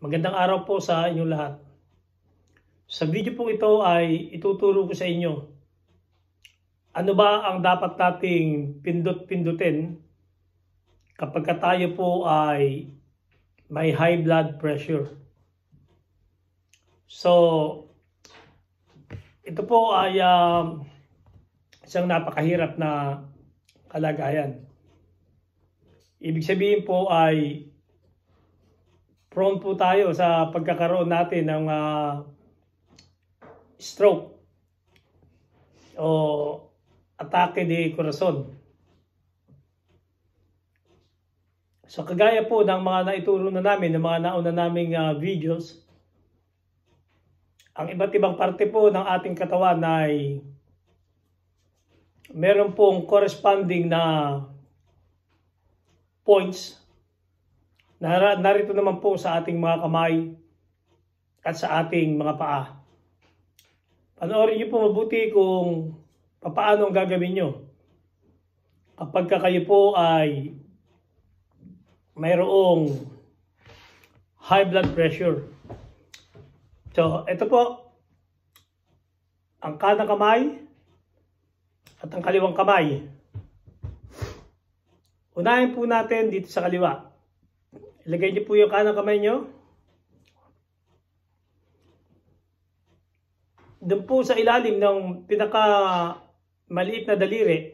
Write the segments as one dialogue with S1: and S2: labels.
S1: Magandang araw po sa inyo lahat. Sa video pong ito ay ituturo ko sa inyo ano ba ang dapat nating pindot-pindutin kapag tayo po ay may high blood pressure. So, ito po ay um, isang napakahirap na kalagayan. Ibig sabihin po ay prone po tayo sa pagkakaroon natin ng uh, stroke o atake di corazon. So kagaya po ng mga naituro na namin, ng mga nauna naming uh, videos, ang iba't ibang parte po ng ating katawan ay meron pong corresponding na points narito naman po sa ating mga kamay at sa ating mga paa. Panoorin niyo po mabuti kung paano ang gagawin niyo. Kapag ka kayo po ay mayroong high blood pressure. So, ito po, ang kanang kamay at ang kaliwang kamay. Unahin po natin dito sa kaliwa. Ilagay niyo po yung kanang kamay niyo. Doon po sa ilalim ng pinaka maliit na daliri.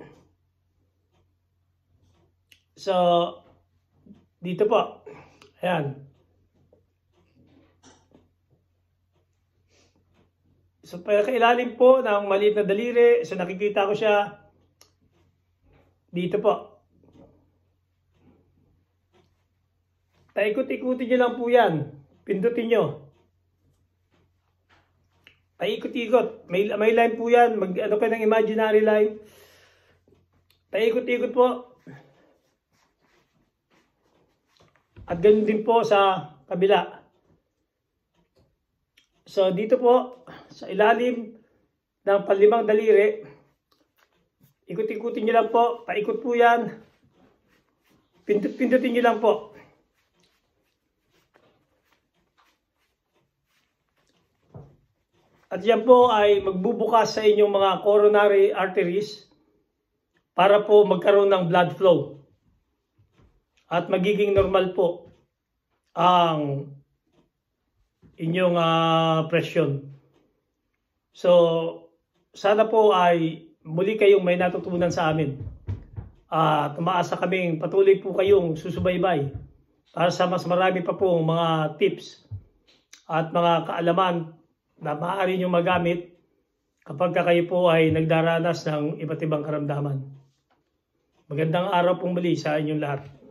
S1: So, dito po. Ayan. So, ilalim po ng maliit na daliri. So, nakikita ko siya dito po. Paikot-ikutin nyo lang po yan. Pindutin nyo. Paikot-ikot. May, may line po yan. Mag, ano kayo ng imaginary line. Paikot-ikot po. At ganun din po sa kabila. So dito po, sa ilalim ng panlimang daliri, ikot-ikutin nyo lang po. Paikot po yan. Pindut-pindutin nyo lang po. At yan po ay magbubukas sa inyong mga coronary arteries para po magkaroon ng blood flow. At magiging normal po ang inyong uh, presyon. So, sana po ay muli kayong may natutunan sa amin. At uh, maasa kaming patuloy po kayong susubaybay para sa mas marami pa po mga tips at mga kaalaman na maaari nyo magamit kapag kayo po ay nagdaranas ng iba't ibang karamdaman. Magandang araw pong muli sa inyong lahat.